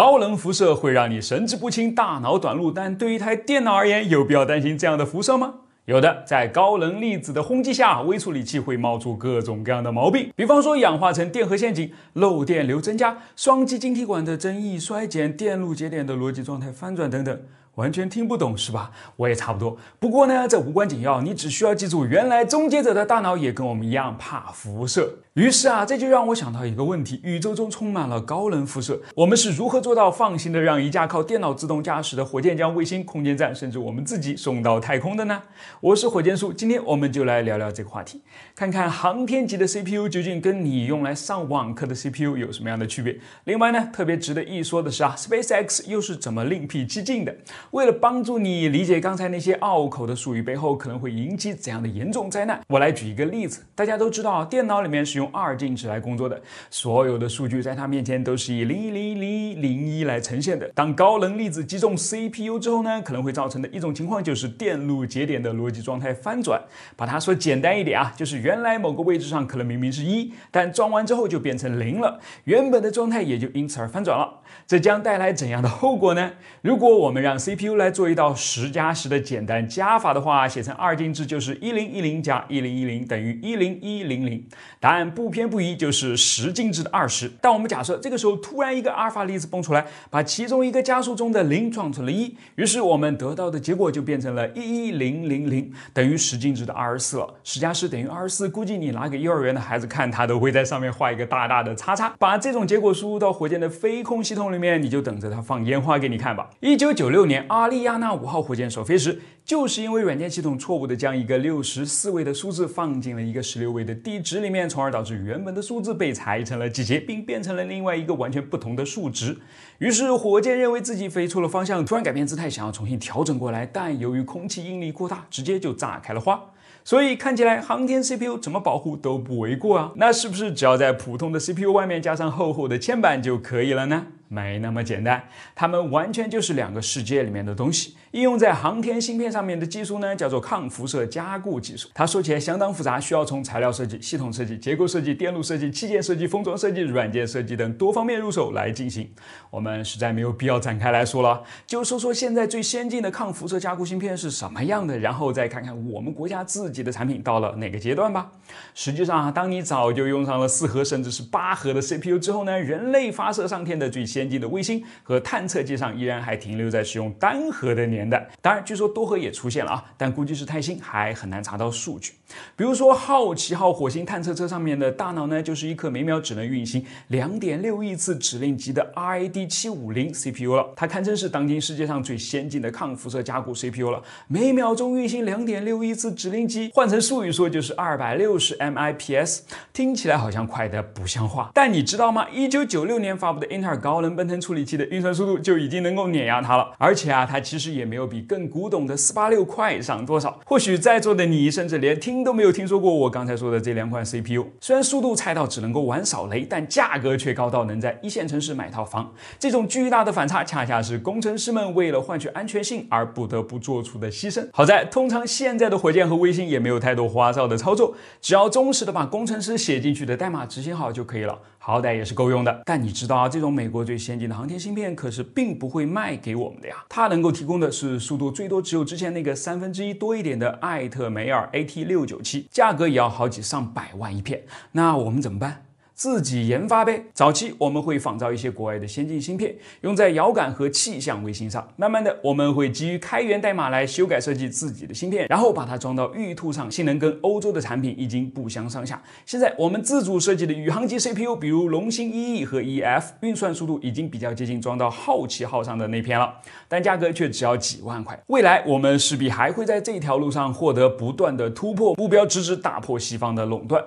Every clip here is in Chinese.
高能辐射会让你神志不清、大脑短路，但对于一台电脑而言，有必要担心这样的辐射吗？有的，在高能粒子的轰击下，微处理器会冒出各种各样的毛病，比方说氧化成电荷陷阱、漏电流增加、双极晶体管的增益衰减、电路节点的逻辑状态翻转等等。完全听不懂是吧？我也差不多。不过呢，这无关紧要，你只需要记住，原来终结者的大脑也跟我们一样怕辐射。于是啊，这就让我想到一个问题：宇宙中充满了高能辐射，我们是如何做到放心的让一架靠电脑自动驾驶的火箭将卫星、空间站，甚至我们自己送到太空的呢？我是火箭叔，今天我们就来聊聊这个话题，看看航天级的 CPU 究竟跟你用来上网课的 CPU 有什么样的区别。另外呢，特别值得一说的是啊，SpaceX 又是怎么另辟蹊径的？为了帮助你理解刚才那些拗口的术语背后可能会引起怎样的严重灾难，我来举一个例子。大家都知道，电脑里面是用二进制来工作的，所有的数据在它面前都是以零一零一零一来呈现的。当高能粒子击中 CPU 之后呢，可能会造成的一种情况就是电路节点的逻辑状态翻转。把它说简单一点啊，就是原来某个位置上可能明明是一，但装完之后就变成零了，原本的状态也就因此而翻转了。这将带来怎样的后果呢？如果我们让 CPU P U 来做一道十加十的简单加法的话，写成二进制就是一零一零加一零一零等于一零一零零，答案不偏不倚就是十进制的二十。但我们假设这个时候突然一个阿尔法粒子蹦出来，把其中一个加数中的零撞成了一，于是我们得到的结果就变成了一零零零，等于十进制的二十四。十加十等于二十四，估计你拿给幼儿园的孩子看，他都会在上面画一个大大的叉叉。把这种结果输入到火箭的飞控系统里面，你就等着它放烟花给你看吧。一九九六年。阿丽亚纳五号火箭首飞时，就是因为软件系统错误地将一个六十四位的数字放进了一个十六位的地址里面，从而导致原本的数字被裁成了几节，并变成了另外一个完全不同的数值。于是火箭认为自己飞错了方向，突然改变姿态，想要重新调整过来，但由于空气应力过大，直接就炸开了花。所以看起来，航天 CPU 怎么保护都不为过啊！那是不是只要在普通的 CPU 外面加上厚厚的铅板就可以了呢？没那么简单，它们完全就是两个世界里面的东西。应用在航天芯片上面的技术呢，叫做抗辐射加固技术。它说起来相当复杂，需要从材料设计、系统设计、结构设计、电路设计、器件设计、封装设计、软件设计等多方面入手来进行。我们实在没有必要展开来说了，就说说现在最先进的抗辐射加固芯片是什么样的，然后再看看我们国家自己的产品到了哪个阶段吧。实际上，啊，当你早就用上了四核甚至是八核的 CPU 之后呢，人类发射上天的最先。先进的卫星和探测器上依然还停留在使用单核的年代，当然据说多核也出现了啊，但估计是太新还很难查到数据。比如说好奇号火星探测车上面的大脑呢，就是一颗每秒只能运行两点六亿次指令级的 R A D 七五零 C P U 了，它堪称是当今世界上最先进的抗辐射加固 C P U 了，每秒钟运行两点六亿次指令级，换成术语说就是二百六十 M I P S，听起来好像快的不像话。但你知道吗？一九九六年发布的 Inter 高能奔腾处理器的运算速度就已经能够碾压它了，而且啊，它其实也没有比更古董的四八六快上多少。或许在座的你甚至连听都没有听说过我刚才说的这两款 CPU。虽然速度菜到只能够玩扫雷，但价格却高到能在一线城市买套房。这种巨大的反差，恰恰是工程师们为了换取安全性而不得不做出的牺牲。好在通常现在的火箭和卫星也没有太多花哨的操作，只要忠实的把工程师写进去的代码执行好就可以了，好歹也是够用的。但你知道啊，这种美国最先进的航天芯片可是并不会卖给我们的呀，它能够提供的是速度最多只有之前那个三分之一多一点的艾特梅尔 AT 六九七，价格也要好几上百万一片，那我们怎么办？自己研发呗。早期我们会仿造一些国外的先进芯片，用在遥感和气象卫星上。慢慢的，我们会基于开源代码来修改设计自己的芯片，然后把它装到玉兔上，性能跟欧洲的产品已经不相上下。现在我们自主设计的宇航级 CPU，比如龙芯 e E 和 e F，运算速度已经比较接近装到好奇号上的那片了，但价格却只要几万块。未来我们势必还会在这条路上获得不断的突破，目标直指打破西方的垄断。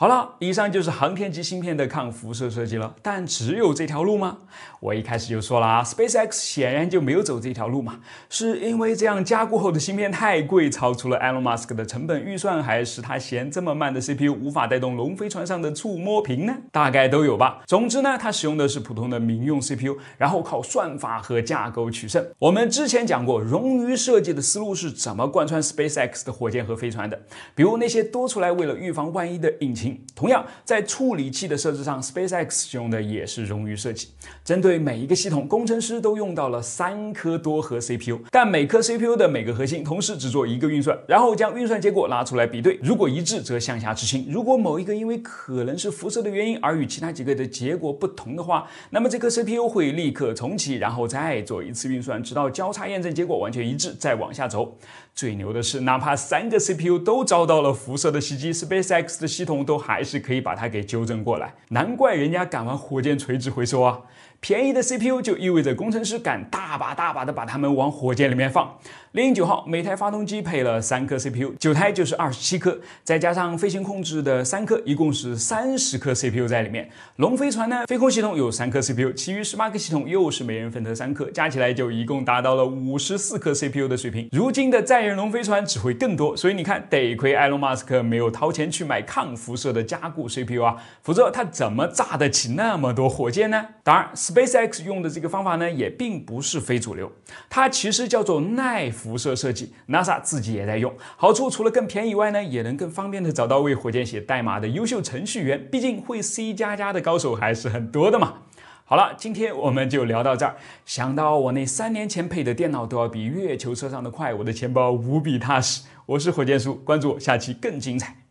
好了，以上就是航天级芯片的抗辐射设计了。但只有这条路吗？我一开始就说了啊，SpaceX 显然就没有走这条路嘛，是因为这样加固后的芯片太贵，超出了 Elon Musk 的成本预算，还是他嫌这么慢的 CPU 无法带动龙飞船上的触摸屏呢？大概都有吧。总之呢，它使用的是普通的民用 CPU，然后靠算法和架构取胜。我们之前讲过，冗余设计的思路是怎么贯穿 SpaceX 的火箭和飞船的，比如那些多出来为了预防万一的引擎。同样在处理器的设置上，SpaceX 使用的也是冗余设计。针对每一个系统，工程师都用到了三颗多核 CPU，但每颗 CPU 的每个核心同时只做一个运算，然后将运算结果拉出来比对。如果一致，则向下执行；如果某一个因为可能是辐射的原因而与其他几个的结果不同的话，那么这颗 CPU 会立刻重启，然后再做一次运算，直到交叉验证结果完全一致再往下走。最牛的是，哪怕三个 CPU 都遭到了辐射的袭击，SpaceX 的系统都。还是可以把它给纠正过来，难怪人家敢玩火箭垂直回收啊。便宜的 CPU 就意味着工程师敢大把大把的把它们往火箭里面放。猎鹰九号每台发动机配了三颗 CPU，九台就是二十七颗，再加上飞行控制的三颗，一共是三十颗 CPU 在里面。龙飞船呢，飞控系统有三颗 CPU，其余十八个系统又是每人分得三颗，加起来就一共达到了五十四颗 CPU 的水平。如今的载人龙飞船只会更多，所以你看，得亏埃隆·马斯克没有掏钱去买抗辐射的加固 CPU 啊，否则他怎么炸得起那么多火箭呢？当然。SpaceX 用的这个方法呢，也并不是非主流，它其实叫做耐辐射设计，NASA 自己也在用。好处除了更便宜以外呢，也能更方便的找到为火箭写代码的优秀程序员，毕竟会 C 加加的高手还是很多的嘛。好了，今天我们就聊到这儿。想到我那三年前配的电脑都要比月球车上的快，我的钱包无比踏实。我是火箭叔，关注我，下期更精彩。